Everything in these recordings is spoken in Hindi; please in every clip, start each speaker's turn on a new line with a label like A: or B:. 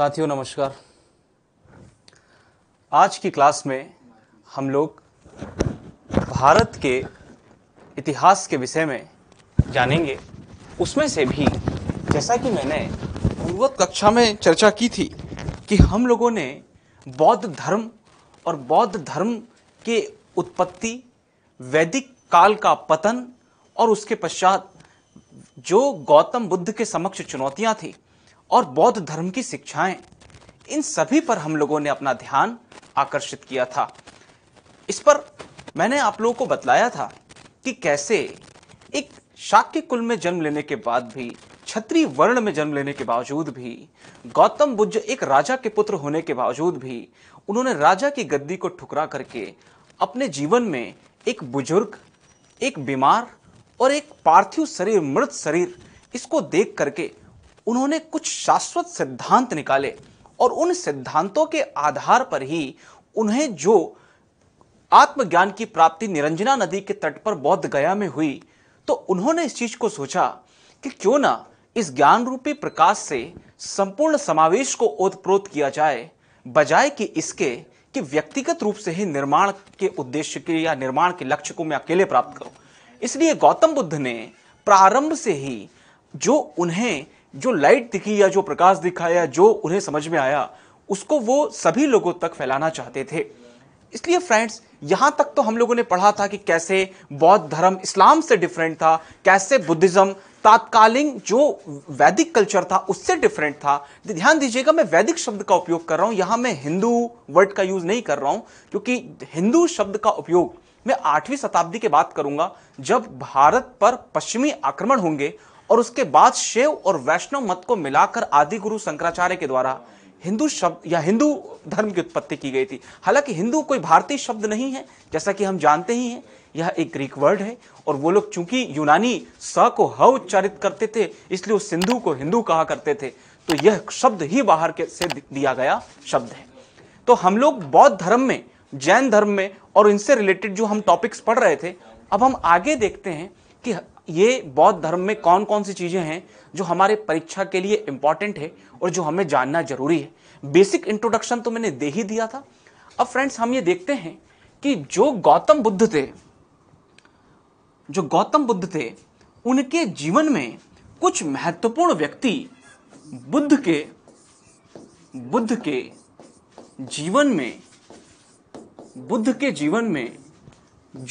A: साथियों नमस्कार आज की क्लास में हम लोग भारत के इतिहास के विषय में जानेंगे उसमें से भी जैसा कि मैंने पूर्वत कक्षा में चर्चा की थी कि हम लोगों ने बौद्ध धर्म और बौद्ध धर्म के उत्पत्ति वैदिक काल का पतन और उसके पश्चात जो गौतम बुद्ध के समक्ष चुनौतियां थी और बौद्ध धर्म की शिक्षाएं इन सभी पर हम लोगों ने अपना ध्यान आकर्षित किया था इस पर मैंने आप लोगों को बतलाया था कि कैसे एक शाक्य कुल में जन्म लेने के बाद भी क्षत्रिय वर्ण में जन्म लेने के बावजूद भी गौतम बुद्ध एक राजा के पुत्र होने के बावजूद भी उन्होंने राजा की गद्दी को ठुकरा करके अपने जीवन में एक बुजुर्ग एक बीमार और एक पार्थिव शरीर मृत शरीर इसको देख करके उन्होंने कुछ शाश्वत सिद्धांत निकाले और उन सिद्धांतों के आधार पर ही उन्हें जो आत्मज्ञान की प्राप्ति निरंजना नदी के तट पर बौद्ध गया में हुई तो उन्होंने इस चीज को सोचा कि क्यों ना इस ज्ञान रूपी प्रकाश से संपूर्ण समावेश को ओतप्रोत किया जाए बजाय कि इसके कि व्यक्तिगत रूप से ही निर्माण के उद्देश्य के या निर्माण के लक्ष्य को मैं अकेले प्राप्त करूं इसलिए गौतम बुद्ध ने प्रारंभ से ही जो उन्हें जो लाइट दिखी या जो प्रकाश दिखा या जो उन्हें समझ में आया उसको वो सभी लोगों तक फैलाना चाहते थे इसलिए फ्रेंड्स यहां तक तो हम लोगों ने पढ़ा था कि कैसे बौद्ध धर्म इस्लाम से डिफरेंट था कैसे बुद्धिज्म तात्कालीन जो वैदिक कल्चर था उससे डिफरेंट था तो ध्यान दीजिएगा मैं वैदिक शब्द का उपयोग कर रहा हूँ यहां मैं हिंदू वर्ड का यूज़ नहीं कर रहा हूँ क्योंकि हिंदू शब्द का उपयोग मैं आठवीं शताब्दी के बात करूंगा जब भारत पर पश्चिमी आक्रमण होंगे और उसके बाद शिव और वैष्णव मत को मिलाकर आदि गुरु शंकराचार्य के द्वारा हिंदू शब्द या हिंदू धर्म की उत्पत्ति की गई थी हालांकि हिंदू कोई भारतीय शब्द नहीं है जैसा कि हम जानते ही हैं यह एक ग्रीक वर्ड है और वो लोग चूंकि यूनानी स को ह उच्चारित करते थे इसलिए उस सिंधु को हिंदू कहा करते थे तो यह शब्द ही बाहर के से दिया गया शब्द है तो हम लोग बौद्ध धर्म में जैन धर्म में और इनसे रिलेटेड जो हम टॉपिक्स पढ़ रहे थे अब हम आगे देखते हैं कि ये बौद्ध धर्म में कौन कौन सी चीज़ें हैं जो हमारे परीक्षा के लिए इम्पॉर्टेंट है और जो हमें जानना जरूरी है बेसिक इंट्रोडक्शन तो मैंने दे ही दिया था अब फ्रेंड्स हम ये देखते हैं कि जो गौतम बुद्ध थे जो गौतम बुद्ध थे उनके जीवन में कुछ महत्वपूर्ण व्यक्ति बुद्ध के बुद्ध के जीवन में बुद्ध के जीवन में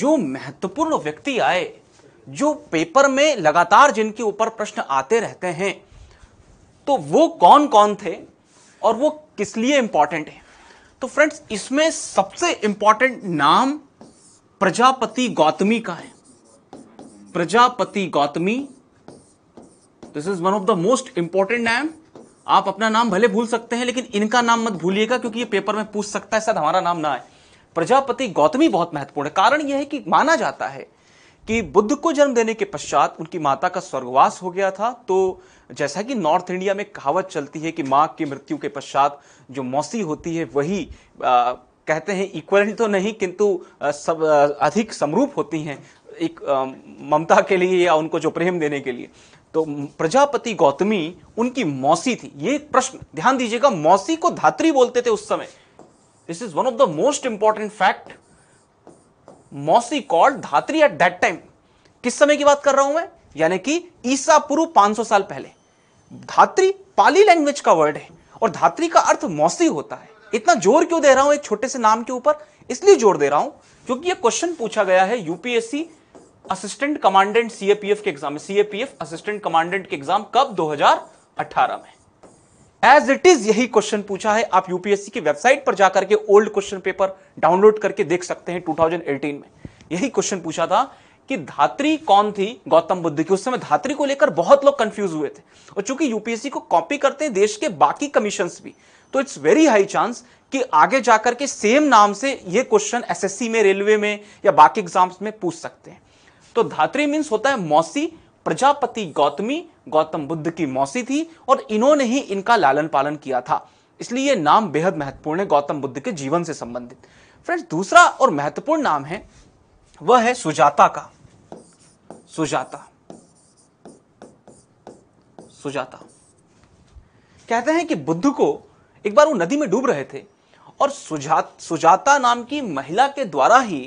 A: जो महत्वपूर्ण व्यक्ति आए जो पेपर में लगातार जिनके ऊपर प्रश्न आते रहते हैं तो वो कौन कौन थे और वो किस लिए इंपॉर्टेंट है तो फ्रेंड्स इसमें सबसे इंपॉर्टेंट नाम प्रजापति गौतमी का है Prajapati Gautami this is one of the most important नाम आप अपना नाम भले भूल सकते हैं लेकिन इनका नाम मत भूलिएगा क्योंकि ये पेपर में पूछ सकता है शायद हमारा नाम ना आए प्रजापति गौतमी बहुत महत्वपूर्ण है कारण यह है कि माना जाता है कि बुद्ध को जन्म देने के पश्चात उनकी माता का स्वर्गवास हो गया था तो जैसा कि नॉर्थ इंडिया में कहावत चलती है कि माँ की मृत्यु के पश्चात जो मौसी होती है वही आ, कहते हैं इक्वल तो नहीं किंतु सब अधिक समरूप होती हैं एक ममता के लिए या उनको जो प्रेम देने के लिए तो प्रजापति गौतमी उनकी मौसी थी ये प्रश्न ध्यान दीजिएगा मौसी को धात्री बोलते थे उस समय this is one of the most important fact मौसी कॉल्ड धात्री एट दैट टाइम किस समय की बात कर रहा हूं मैं यानी कि ईसा पूर्व 500 साल पहले धात्री पाली लैंग्वेज का वर्ड है और धात्री का अर्थ मौसी होता है इतना जोर क्यों दे रहा हूं एक छोटे से नाम के ऊपर इसलिए जोर दे रहा हूं क्योंकि ये क्वेश्चन पूछा गया है यूपीएससी असिस्टेंट कमांडेंट सीएपीएफ के एग्जाम में सीएपीएफ असिस्टेंट कमांडेंट के एग्जाम कब 2018 में एज इट इज यही क्वेश्चन पूछा है आप यूपीएससी की वेबसाइट पर जाकर के ओल्ड क्वेश्चन पेपर डाउनलोड करके देख सकते हैं 2018 में यही क्वेश्चन पूछा था कि धात्री कौन थी गौतम बुद्ध की उस समय धात्री को लेकर बहुत लोग कंफ्यूज हुए थे और चूंकि यूपीएससी को कॉपी करते हैं देश के बाकी कमीशन भी तो इट्स वेरी हाई चांस कि आगे जाकर के सेम नाम से ये क्वेश्चन एसएससी में रेलवे में या बाकी एग्जाम्स में पूछ सकते हैं तो धात्री मीन्स होता है मौसी प्रजापति गौतमी गौतम बुद्ध की मौसी थी और इन्होंने ही इनका लालन पालन किया था इसलिए नाम बेहद महत्वपूर्ण है गौतम बुद्ध के जीवन से संबंधित फ्रेंड्स दूसरा और महत्वपूर्ण नाम है वह है सुजाता का सुजाता सुजाता कहते हैं कि बुद्ध को एक बार वो नदी में डूब रहे थे और सुजा सुजाता नाम की महिला के द्वारा ही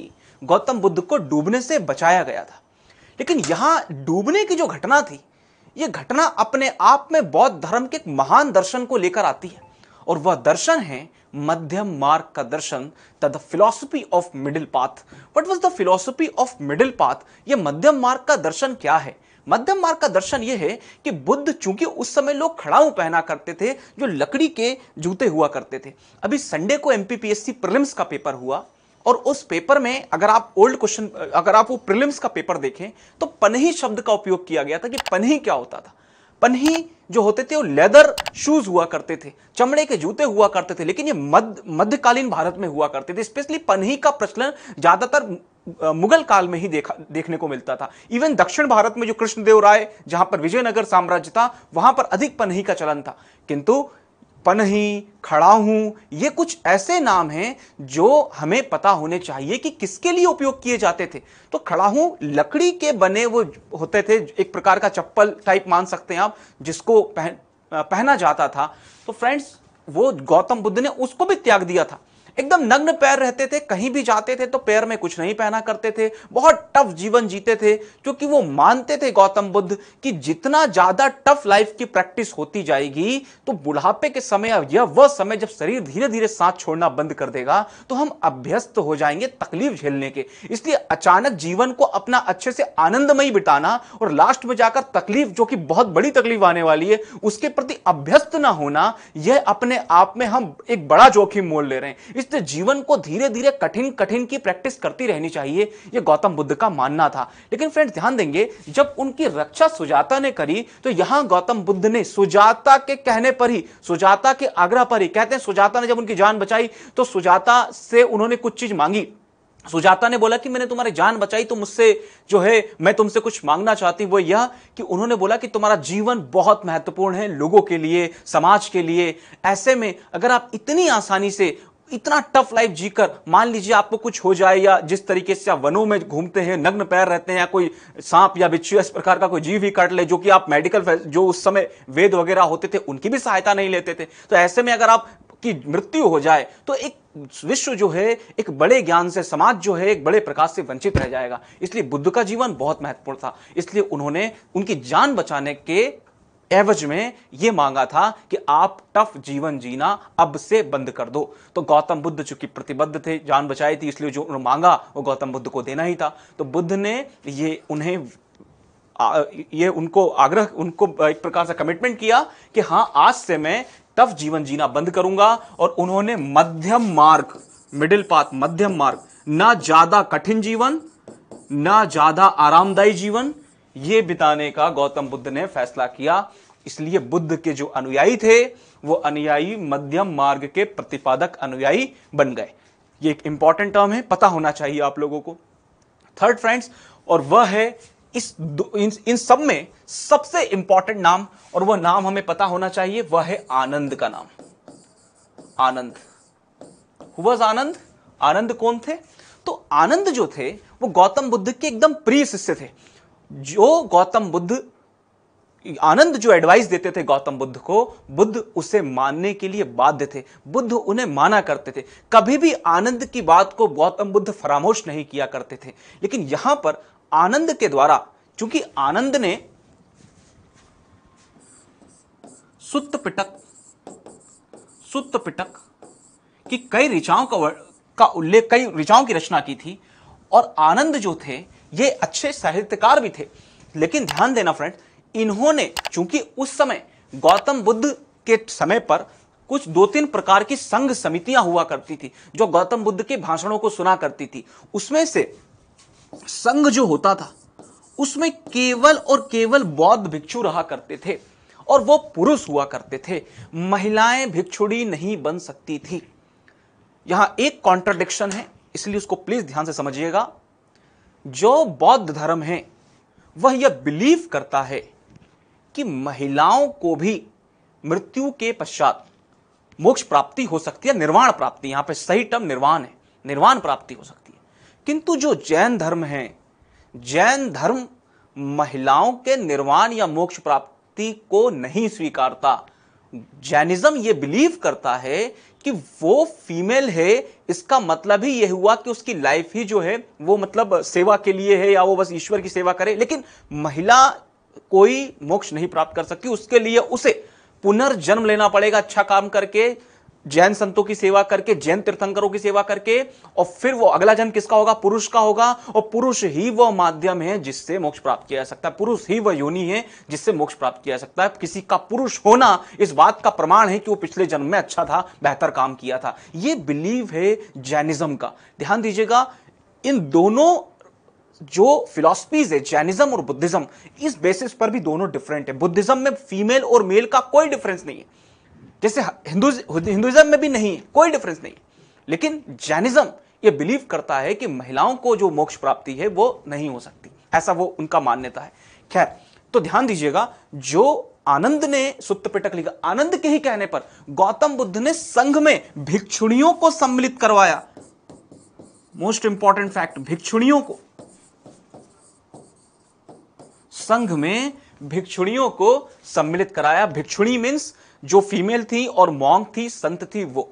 A: गौतम बुद्ध को डूबने से बचाया गया था लेकिन यहां डूबने की जो घटना थी यह घटना अपने आप में बौद्ध धर्म के एक महान दर्शन को लेकर आती है और वह दर्शन है मध्यम मार्ग का दर्शन the philosophy of middle path what was the philosophy of middle path यह मध्यम मार्ग का दर्शन क्या है मध्यम मार्ग का दर्शन यह है कि बुद्ध चूंकि उस समय लोग खड़ाऊ पहना करते थे जो लकड़ी के जूते हुआ करते थे अभी संडे को एमपीपीएससी प्रिलिम्स का पेपर हुआ और उस पेपर में अगर आप ओल्ड क्वेश्चन अगर आप वो प्रिलिम्स का पेपर देखें तो पनही शब्द का उपयोग किया गया था कि पनही क्या होता था पनही जो होते थे वो लेदर शूज हुआ करते थे चमड़े के जूते हुआ करते थे लेकिन ये मध्य मध्यकालीन भारत में हुआ करते थे स्पेशली पनही का प्रचलन ज्यादातर मुगल काल में ही देखा देखने को मिलता था इवन दक्षिण भारत में जो कृष्णदेव राय जहां पर विजयनगर साम्राज्य था वहां पर अधिक पनही का चलन था किंतु पनही खड़ा हूं ये कुछ ऐसे नाम हैं जो हमें पता होने चाहिए कि किसके लिए उपयोग किए जाते थे तो खड़ा हूं लकड़ी के बने वो होते थे एक प्रकार का चप्पल टाइप मान सकते हैं आप जिसको पहन पहना जाता था तो फ्रेंड्स वो गौतम बुद्ध ने उसको भी त्याग दिया था एकदम नग्न पैर रहते थे कहीं भी जाते थे तो पैर में कुछ नहीं पहना करते थे बहुत टफ जीवन जीते थे क्योंकि वो मानते थे गौतम बुद्ध कि जितना ज्यादा टफ लाइफ की प्रैक्टिस होती जाएगी तो बुढ़ापे के समय या वह समय जब शरीर धीरे धीरे सांस छोड़ना बंद कर देगा तो हम अभ्यस्त हो जाएंगे तकलीफ झेलने के इसलिए अचानक जीवन को अपना अच्छे से आनंदमय बिताना और लास्ट में जाकर तकलीफ जो कि बहुत बड़ी तकलीफ आने वाली है उसके प्रति अभ्यस्त ना होना यह अपने आप में हम एक बड़ा जोखिम मोल ले रहे हैं इसलिए जीवन को धीरे धीरे कठिन कठिन की प्रैक्टिस करती रहनी चाहिए ये गौतम बुद्ध का मानना था लेकिन फ्रेंड्स ध्यान देंगे जब उनकी रक्षा सुजाता ने करी तो यहां गौतम बुद्ध ने सुजाता के कहने पर ही सुजाता के आग्रह पर ही कहते हैं सुजाता ने जब उनकी जान बचाई तो सुजाता से उन्होंने कुछ चीज मांगी सुजाता ने बोला कि मैंने तुम्हारी जान बचाई तो मुझसे जो है मैं तुमसे कुछ मांगना चाहती वो यह कि उन्होंने बोला कि तुम्हारा जीवन बहुत महत्वपूर्ण है लोगों के लिए समाज के लिए ऐसे में अगर आप इतनी आसानी से इतना टफ लाइफ जीकर मान लीजिए आपको कुछ हो जाए या जिस तरीके से आप वनों में घूमते हैं नग्न पैर रहते हैं या कोई सांप या बिच्छू इस प्रकार का कोई जीव ही काट ले जो कि आप मेडिकल जो उस समय वेद वगैरह होते थे उनकी भी सहायता नहीं लेते थे तो ऐसे में अगर आप की मृत्यु हो जाए तो एक विश्व जो है एक बड़े ज्ञान से समाज जो है एक बड़े प्रकाश से वंचित रह जाएगा इसलिए बुद्ध का जीवन बहुत महत्वपूर्ण था इसलिए उन्होंने उनकी जान बचाने के एवज में यह मांगा था कि आप टफ जीवन जीना अब से बंद कर दो तो गौतम बुद्ध चूंकि प्रतिबद्ध थे जान बचाई थी इसलिए जो उन्होंने मांगा वो गौतम बुद्ध को देना ही था तो बुद्ध ने ये उन्हें ये उनको आग्रह उनको एक प्रकार से कमिटमेंट किया कि हाँ आज से मैं टफ जीवन जीना बंद करूंगा और उन्होंने मध्यम मार्ग मिडिल पाथ मध्यम मार्ग ना ज्यादा कठिन जीवन ना ज्यादा आरामदायी जीवन ये बिताने का गौतम बुद्ध ने फैसला किया इसलिए बुद्ध के जो अनुयायी थे वो अनुयायी मध्यम मार्ग के प्रतिपादक अनुयायी बन गए ये एक इंपॉर्टेंट टर्म है पता होना चाहिए आप लोगों को थर्ड फ्रेंड्स और वह है इस इन, इन सब में सबसे इंपॉर्टेंट नाम और वह नाम हमें पता होना चाहिए वह है आनंद का नाम आनंद हुआ आनंद आनंद कौन थे तो आनंद जो थे वो गौतम बुद्ध के एकदम प्रिय शिष्य थे जो गौतम बुद्ध आनंद जो एडवाइस देते थे गौतम बुद्ध को बुद्ध उसे मानने के लिए बाध्य थे बुद्ध उन्हें माना करते थे कभी भी आनंद की बात को गौतम बुद्ध फरामोश नहीं किया करते थे लेकिन यहां पर आनंद के द्वारा चूंकि आनंद ने सुत्त पिटक सुत्त पिटक की कई ऋचाओं का का उल्लेख कई ऋचाओं की रचना की थी और आनंद जो थे ये अच्छे साहित्यकार भी थे लेकिन ध्यान देना फ्रेंड इन्होंने चूंकि उस समय गौतम बुद्ध के समय पर कुछ दो तीन प्रकार की संघ समितियां हुआ करती थी जो गौतम बुद्ध के भाषणों को सुना करती थी उसमें से संघ जो होता था उसमें केवल और केवल बौद्ध भिक्षु रहा करते थे और वो पुरुष हुआ करते थे महिलाएं भिक्षुड़ी नहीं बन सकती थी यहां एक कॉन्ट्रडिक्शन है इसलिए उसको प्लीज ध्यान से समझिएगा जो बौद्ध धर्म है वह यह बिलीव करता है कि महिलाओं को भी मृत्यु के पश्चात मोक्ष प्राप्ति हो सकती है निर्वाण प्राप्ति यहां पे सही टर्म निर्वाण है निर्वाण प्राप्ति हो सकती है किंतु जो जैन धर्म है जैन धर्म महिलाओं के निर्वाण या मोक्ष प्राप्ति को नहीं स्वीकारता जैनिज्म ये बिलीव करता है कि वो फीमेल है इसका मतलब ही यह हुआ कि उसकी लाइफ ही जो है वो मतलब सेवा के लिए है या वो बस ईश्वर की सेवा करे लेकिन महिला कोई मोक्ष नहीं प्राप्त कर सकती उसके लिए उसे पुनर्जन्म लेना पड़ेगा अच्छा काम करके जैन संतों की सेवा करके जैन तीर्थंकरों की सेवा करके और फिर वो अगला जन्म किसका होगा पुरुष का होगा और पुरुष ही वह माध्यम है जिससे मोक्ष प्राप्त किया जा सकता है पुरुष ही वह योनि है जिससे मोक्ष प्राप्त किया जा सकता है किसी का पुरुष होना इस बात का प्रमाण है कि वो पिछले जन्म में अच्छा था बेहतर काम किया था ये बिलीव है जैनिज्म का ध्यान दीजिएगा इन दोनों जो फिलोसफीज है जैनिज्म और बुद्धिज्म इस बेसिस पर भी दोनों डिफरेंट है बुद्धिज्म में फीमेल और मेल का कोई डिफरेंस नहीं है जैसे हिंदुइज्म में भी नहीं है कोई डिफरेंस नहीं लेकिन जैनिज्म ये बिलीव करता है कि महिलाओं को जो मोक्ष प्राप्ति है वो नहीं हो सकती ऐसा वो उनका मान्यता है खैर तो ध्यान दीजिएगा जो आनंद ने सुप्त पिटक लिखा आनंद के ही कहने पर गौतम बुद्ध ने संघ में भिक्षुणियों को सम्मिलित करवाया मोस्ट इंपॉर्टेंट फैक्ट भिक्षुणियों को संघ में भिक्षुणियों को सम्मिलित कराया भिक्षुणी मीन्स जो फीमेल थी और मॉन्ग थी संत थी वो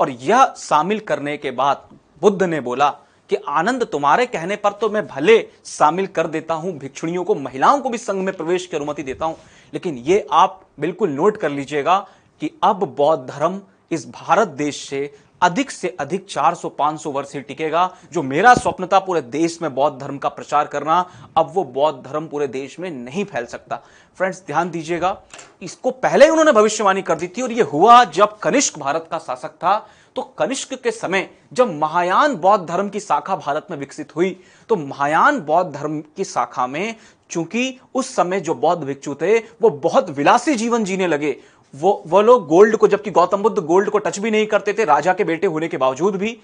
A: और यह शामिल करने के बाद बुद्ध ने बोला कि आनंद तुम्हारे कहने पर तो मैं भले शामिल कर देता हूं भिक्षुणियों को महिलाओं को भी संघ में प्रवेश की अनुमति देता हूं लेकिन ये आप बिल्कुल नोट कर लीजिएगा कि अब बौद्ध धर्म इस भारत देश से अधिक से अधिक 400-500 वर्ष ही टिकेगा जो मेरा स्वप्न था पूरे देश में बौद्ध धर्म का प्रचार करना अब वो बौद्ध धर्म पूरे देश में नहीं फैल सकता फ्रेंड्स ध्यान दीजिएगा इसको पहले ही उन्होंने भविष्यवाणी कर दी थी और ये हुआ जब कनिष्क भारत का शासक था तो कनिष्क के समय जब महायान बौद्ध धर्म की शाखा भारत में विकसित हुई तो महायान बौद्ध धर्म की शाखा में चूंकि उस समय जो बौद्ध भिक्षु थे वो बहुत विलासी जीवन जीने लगे वो वो लोग गोल्ड को जबकि गौतम बुद्ध गोल्ड को टच भी नहीं करते थे राजा के बेटे होने के बावजूद भी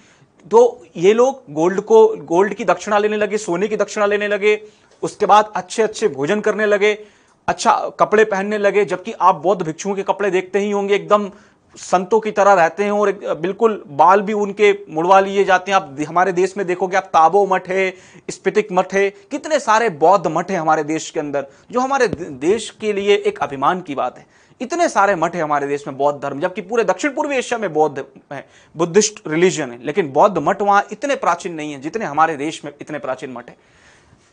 A: तो ये लोग गोल्ड को गोल्ड की दक्षिणा लेने लगे सोने की दक्षिणा लेने लगे उसके बाद अच्छे अच्छे भोजन करने लगे अच्छा कपड़े पहनने लगे जबकि आप बौद्ध भिक्षुओं के कपड़े देखते ही होंगे एकदम संतों की तरह रहते हैं और बिल्कुल बाल भी उनके मुड़वा लिए जाते हैं आप हमारे देश में देखोगे आप ताबो मठ है स्पितिक मठ है कितने सारे बौद्ध मठ है हमारे देश के अंदर जो हमारे देश के लिए एक अभिमान की बात है इतने सारे मठ है हमारे देश में बौद्ध धर्म जबकि पूरे दक्षिण पूर्वी एशिया में बौद्ध है बुद्धिस्ट रिलीजन है लेकिन बौद्ध मठ वहां इतने प्राचीन नहीं है जितने हमारे देश में इतने प्राचीन मठ है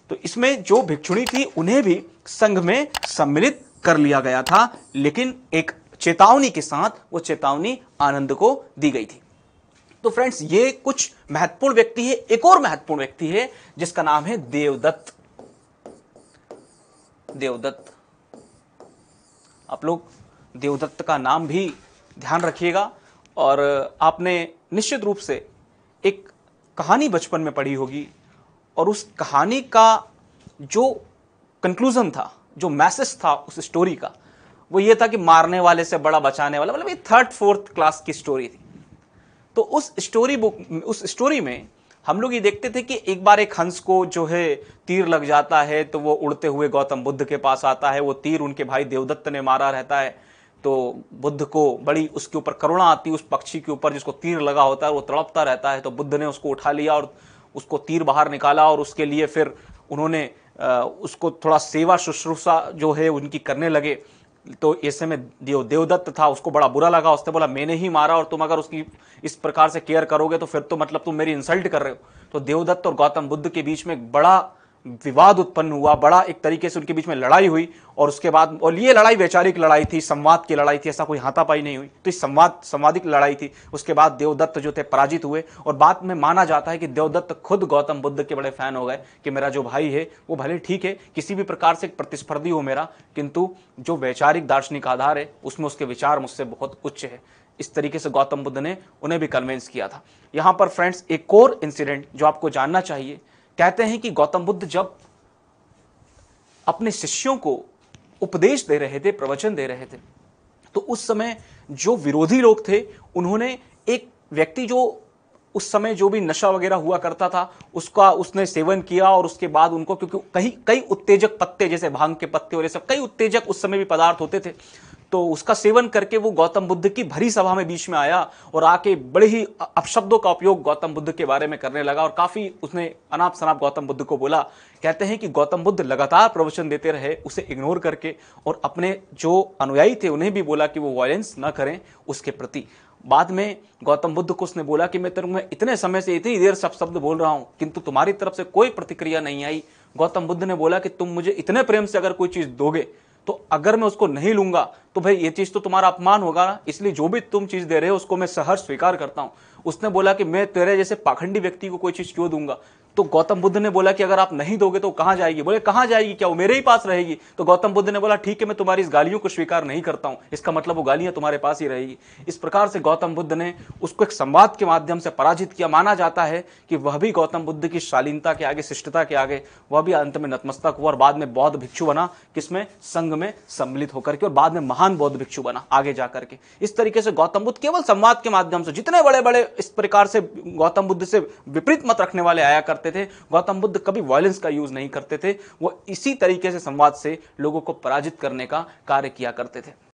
A: तो इसमें जो भिक्षुणी थी उन्हें भी संघ में सम्मिलित कर लिया गया था लेकिन एक चेतावनी के साथ वो चेतावनी आनंद को दी गई थी तो फ्रेंड्स ये कुछ महत्वपूर्ण व्यक्ति है एक और महत्वपूर्ण व्यक्ति है जिसका नाम है देवदत्त देवदत्त आप लोग देवदत्त का नाम भी ध्यान रखिएगा और आपने निश्चित रूप से एक कहानी बचपन में पढ़ी होगी और उस कहानी का जो कंक्लूज़न था जो मैसेज था उस स्टोरी का वो ये था कि मारने वाले से बड़ा बचाने वाला मतलब ये थर्ड फोर्थ क्लास की स्टोरी थी तो उस स्टोरी बुक उस स्टोरी में हम लोग ये देखते थे कि एक बार एक हंस को जो है तीर लग जाता है तो वो उड़ते हुए गौतम बुद्ध के पास आता है वो तीर उनके भाई देवदत्त ने मारा रहता है तो बुद्ध को बड़ी उसके ऊपर करुणा आती उस पक्षी के ऊपर जिसको तीर लगा होता है वो तड़पता रहता है तो बुद्ध ने उसको उठा लिया और उसको तीर बाहर निकाला और उसके लिए फिर उन्होंने उसको थोड़ा सेवा शुश्रूषा जो है उनकी करने लगे तो ऐसे में देव देवदत्त था उसको बड़ा बुरा लगा उसने बोला मैंने ही मारा और तुम अगर उसकी इस प्रकार से केयर करोगे तो फिर तो मतलब तुम मेरी इंसल्ट कर रहे हो तो देवदत्त और गौतम बुद्ध के बीच में बड़ा विवाद उत्पन्न हुआ बड़ा एक तरीके से उनके बीच में लड़ाई हुई और उसके बाद और ये लड़ाई वैचारिक लड़ाई थी संवाद की लड़ाई थी ऐसा कोई हाथापाई नहीं हुई तो इस संवाद संवादिक लड़ाई थी उसके बाद देवदत्त जो थे पराजित हुए और बाद में माना जाता है कि देवदत्त खुद गौतम बुद्ध के बड़े फैन हो गए कि मेरा जो भाई है वो भले ठीक है किसी भी प्रकार से प्रतिस्पर्धी हो मेरा किंतु जो वैचारिक दार्शनिक आधार है उसमें उसके विचार मुझसे बहुत उच्च है इस तरीके से गौतम बुद्ध ने उन्हें भी कन्वेंस किया था यहाँ पर फ्रेंड्स एक और इंसिडेंट जो आपको जानना चाहिए कहते हैं कि गौतम बुद्ध जब अपने शिष्यों को उपदेश दे रहे थे प्रवचन दे रहे थे तो उस समय जो विरोधी लोग थे उन्होंने एक व्यक्ति जो उस समय जो भी नशा वगैरह हुआ करता था उसका उसने सेवन किया और उसके बाद उनको क्योंकि कई कई उत्तेजक पत्ते जैसे भांग के पत्ते और ये सब कई उत्तेजक उस समय भी पदार्थ होते थे तो उसका सेवन करके वो गौतम बुद्ध की भरी सभा में बीच में आया और आके बड़े ही अपशब्दों का उपयोग गौतम बुद्ध के बारे में करने लगा और काफ़ी उसने अनाप शनाप गौतम बुद्ध को बोला कहते हैं कि गौतम बुद्ध लगातार प्रवचन देते रहे उसे इग्नोर करके और अपने जो अनुयायी थे उन्हें भी बोला कि वो वायलेंस ना करें उसके प्रति बाद में गौतम बुद्ध को उसने बोला कि मैं तेरे में इतने समय से इतनी देर सब शब्द बोल रहा हूं किंतु तुम्हारी तरफ से कोई प्रतिक्रिया नहीं आई गौतम बुद्ध ने बोला कि तुम मुझे इतने प्रेम से अगर कोई चीज़ दोगे तो अगर मैं उसको नहीं लूंगा तो भाई ये चीज़ तो तुम्हारा अपमान होगा ना इसलिए जो भी तुम चीज़ दे रहे हो उसको मैं सहर्ष स्वीकार करता हूं उसने बोला कि मैं तेरे जैसे पाखंडी व्यक्ति को कोई चीज़ क्यों दूंगा तो गौतम बुद्ध ने बोला कि अगर आप नहीं दोगे तो कहां जाएगी बोले कहां जाएगी क्या वो मेरे ही पास रहेगी तो गौतम बुद्ध ने बोला ठीक है मैं तुम्हारी इस गालियों को स्वीकार नहीं करता हूं इसका मतलब वो गालियां तुम्हारे पास ही रहेगी इस प्रकार से गौतम बुद्ध ने उसको एक संवाद के माध्यम से पराजित किया माना जाता है कि वह भी गौतम बुद्ध की शालीनता के आगे शिष्टता के आगे वह भी अंत में नतमस्तक हुआ और बाद में बौद्ध भिक्षु बना किसमें संघ में सम्मिलित होकर के और बाद में महान बौद्ध भिक्षु बना आगे जाकर के इस तरीके से गौतम बुद्ध केवल संवाद के माध्यम से जितने बड़े बड़े इस प्रकार से गौतम बुद्ध से विपरीत मत रखने वाले आया करते करते थे गौतम बुद्ध कभी वायलेंस का यूज़ नहीं करते थे वो इसी तरीके से संवाद से लोगों को पराजित करने का कार्य किया करते थे